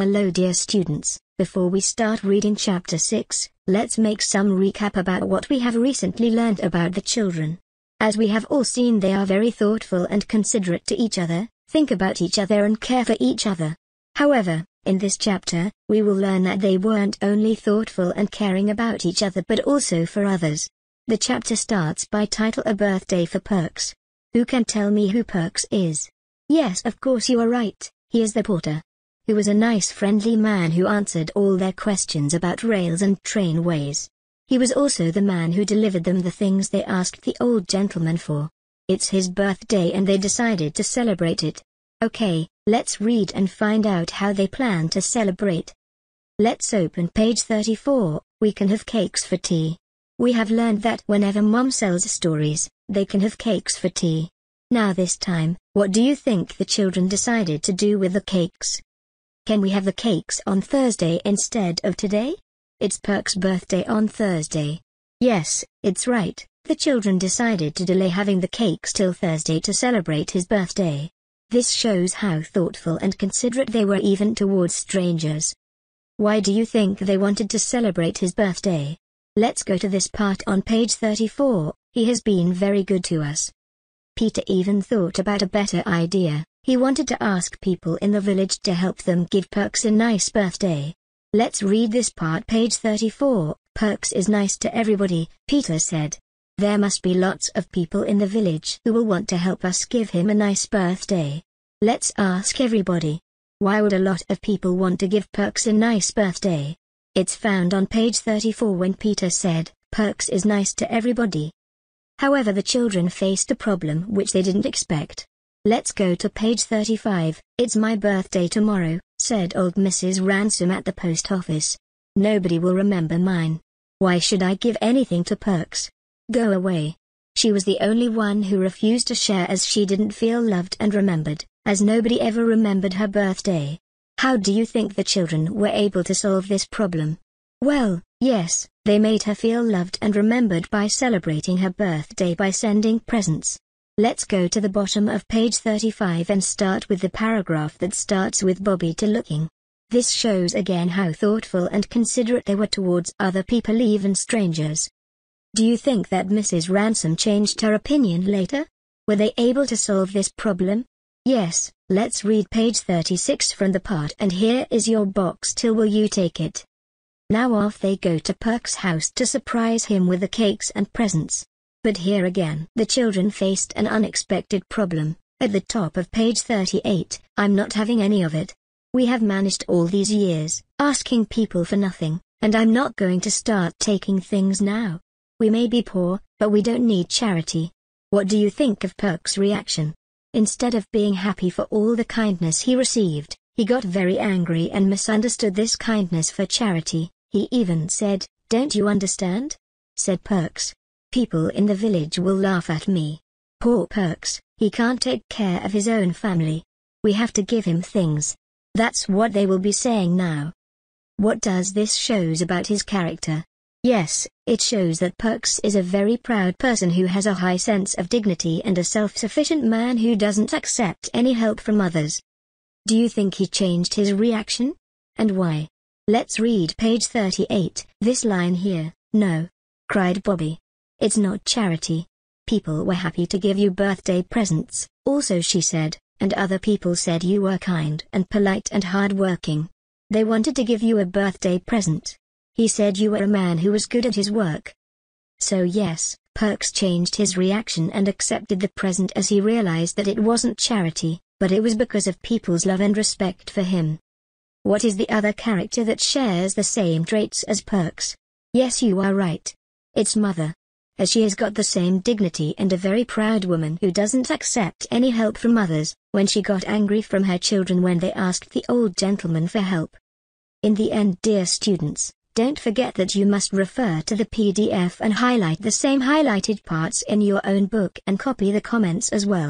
Hello dear students, before we start reading chapter 6, let's make some recap about what we have recently learned about the children. As we have all seen they are very thoughtful and considerate to each other, think about each other and care for each other. However, in this chapter, we will learn that they weren't only thoughtful and caring about each other but also for others. The chapter starts by title A Birthday for Perks. Who can tell me who Perks is? Yes of course you are right, he is the porter. Who was a nice friendly man who answered all their questions about rails and trainways. He was also the man who delivered them the things they asked the old gentleman for. It's his birthday and they decided to celebrate it. Okay, let's read and find out how they plan to celebrate. Let's open page 34, we can have cakes for tea. We have learned that whenever mom sells stories, they can have cakes for tea. Now this time, what do you think the children decided to do with the cakes? Can we have the cakes on Thursday instead of today? It's Perk's birthday on Thursday. Yes, it's right. The children decided to delay having the cakes till Thursday to celebrate his birthday. This shows how thoughtful and considerate they were even towards strangers. Why do you think they wanted to celebrate his birthday? Let's go to this part on page 34. He has been very good to us. Peter even thought about a better idea. He wanted to ask people in the village to help them give Perks a nice birthday. Let's read this part page 34. Perks is nice to everybody, Peter said. There must be lots of people in the village who will want to help us give him a nice birthday. Let's ask everybody. Why would a lot of people want to give Perks a nice birthday? It's found on page 34 when Peter said, Perks is nice to everybody. However the children faced a problem which they didn't expect. Let's go to page 35, it's my birthday tomorrow, said old Mrs. Ransom at the post office. Nobody will remember mine. Why should I give anything to perks? Go away. She was the only one who refused to share as she didn't feel loved and remembered, as nobody ever remembered her birthday. How do you think the children were able to solve this problem? Well, Yes, they made her feel loved and remembered by celebrating her birthday by sending presents. Let's go to the bottom of page 35 and start with the paragraph that starts with Bobby to looking. This shows again how thoughtful and considerate they were towards other people even strangers. Do you think that Mrs. Ransom changed her opinion later? Were they able to solve this problem? Yes, let's read page 36 from the part and here is your box till will you take it? Now off they go to Perk's house to surprise him with the cakes and presents. But here again, the children faced an unexpected problem. At the top of page 38, I'm not having any of it. We have managed all these years, asking people for nothing, and I'm not going to start taking things now. We may be poor, but we don't need charity. What do you think of Perk's reaction? Instead of being happy for all the kindness he received, he got very angry and misunderstood this kindness for charity. He even said, Don't you understand? said Perks. People in the village will laugh at me. Poor Perks, he can't take care of his own family. We have to give him things. That's what they will be saying now. What does this shows about his character? Yes, it shows that Perks is a very proud person who has a high sense of dignity and a self-sufficient man who doesn't accept any help from others. Do you think he changed his reaction? And why? Let's read page 38, this line here, no, cried Bobby. It's not charity. People were happy to give you birthday presents, also she said, and other people said you were kind and polite and hard-working. They wanted to give you a birthday present. He said you were a man who was good at his work. So yes, Perks changed his reaction and accepted the present as he realized that it wasn't charity, but it was because of people's love and respect for him. What is the other character that shares the same traits as Perks? Yes you are right. It's Mother. As she has got the same dignity and a very proud woman who doesn't accept any help from others, when she got angry from her children when they asked the old gentleman for help. In the end dear students, don't forget that you must refer to the PDF and highlight the same highlighted parts in your own book and copy the comments as well.